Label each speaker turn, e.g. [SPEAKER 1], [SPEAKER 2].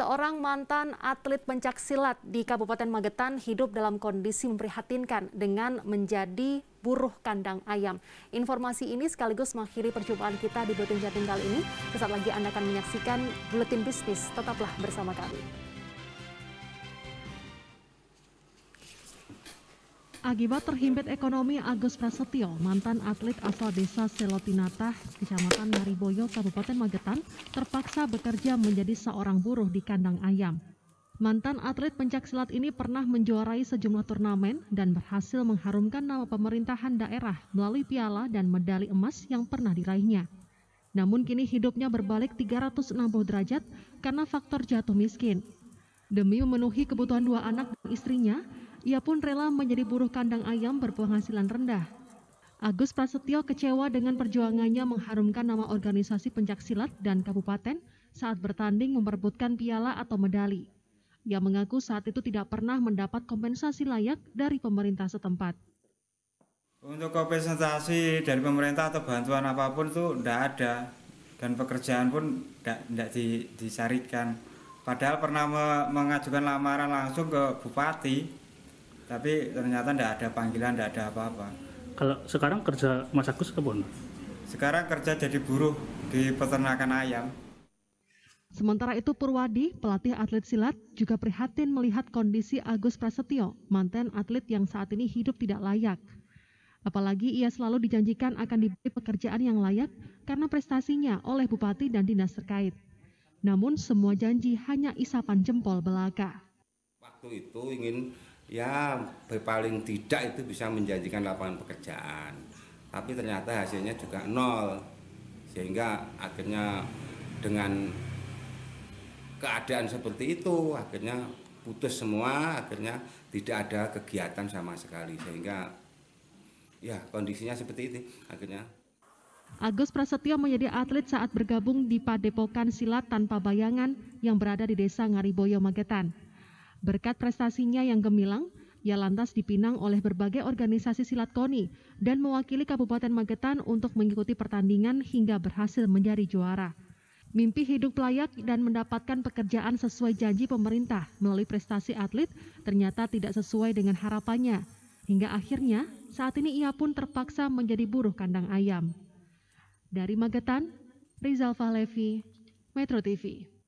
[SPEAKER 1] Seorang mantan atlet pencak silat di Kabupaten Magetan hidup dalam kondisi memprihatinkan dengan menjadi buruh kandang ayam. Informasi ini sekaligus mengakhiri perjumpaan kita di Buletin Jatim kali ini. Sesaat lagi Anda akan menyaksikan Buletin Bisnis. Tetaplah bersama kami. Akibat terhimpit ekonomi, Agus Prasetyo, mantan atlet asal desa Selotinata, Kecamatan Mariboyo, Kabupaten Magetan, terpaksa bekerja menjadi seorang buruh di kandang ayam. Mantan atlet pencak silat ini pernah menjuarai sejumlah turnamen dan berhasil mengharumkan nama pemerintahan daerah melalui piala dan medali emas yang pernah diraihnya. Namun kini hidupnya berbalik 360 derajat karena faktor jatuh miskin. Demi memenuhi kebutuhan dua anak dan istrinya, ia pun rela menjadi buruh kandang ayam berpenghasilan rendah. Agus Prasetyo kecewa dengan perjuangannya mengharumkan nama organisasi pencaksilat dan kabupaten saat bertanding memperebutkan piala atau medali. Ia mengaku saat itu tidak pernah mendapat kompensasi layak dari pemerintah setempat.
[SPEAKER 2] Untuk kompensasi dari pemerintah atau bantuan apapun itu tidak ada dan pekerjaan pun tidak di, disarikan. Padahal pernah me, mengajukan lamaran langsung ke bupati, tapi ternyata tidak ada panggilan tidak ada apa-apa kalau sekarang kerja Mas Agus kebun sekarang kerja jadi buruh di peternakan ayam
[SPEAKER 1] Sementara itu Purwadi, pelatih atlet silat, juga prihatin melihat kondisi Agus Prasetyo, mantan atlet yang saat ini hidup tidak layak. Apalagi ia selalu dijanjikan akan diberi pekerjaan yang layak karena prestasinya oleh bupati dan dinas terkait. Namun semua janji hanya isapan jempol belaka.
[SPEAKER 3] Waktu itu ingin ya paling tidak itu bisa menjanjikan lapangan pekerjaan tapi ternyata hasilnya juga nol sehingga akhirnya dengan keadaan seperti itu akhirnya putus semua akhirnya tidak ada kegiatan sama sekali sehingga ya kondisinya seperti itu akhirnya
[SPEAKER 1] Agus Prasetyo menjadi atlet saat bergabung di Padepokan Silat Tanpa Bayangan yang berada di Desa Ngariboyo Magetan. Berkat prestasinya yang gemilang, ia lantas dipinang oleh berbagai organisasi silat koni dan mewakili Kabupaten Magetan untuk mengikuti pertandingan hingga berhasil menjadi juara. Mimpi hidup layak dan mendapatkan pekerjaan sesuai janji pemerintah melalui prestasi atlet ternyata tidak sesuai dengan harapannya. Hingga akhirnya, saat ini ia pun terpaksa menjadi buruh kandang ayam. Dari Magetan, Rizal Fahlevi, Metro TV.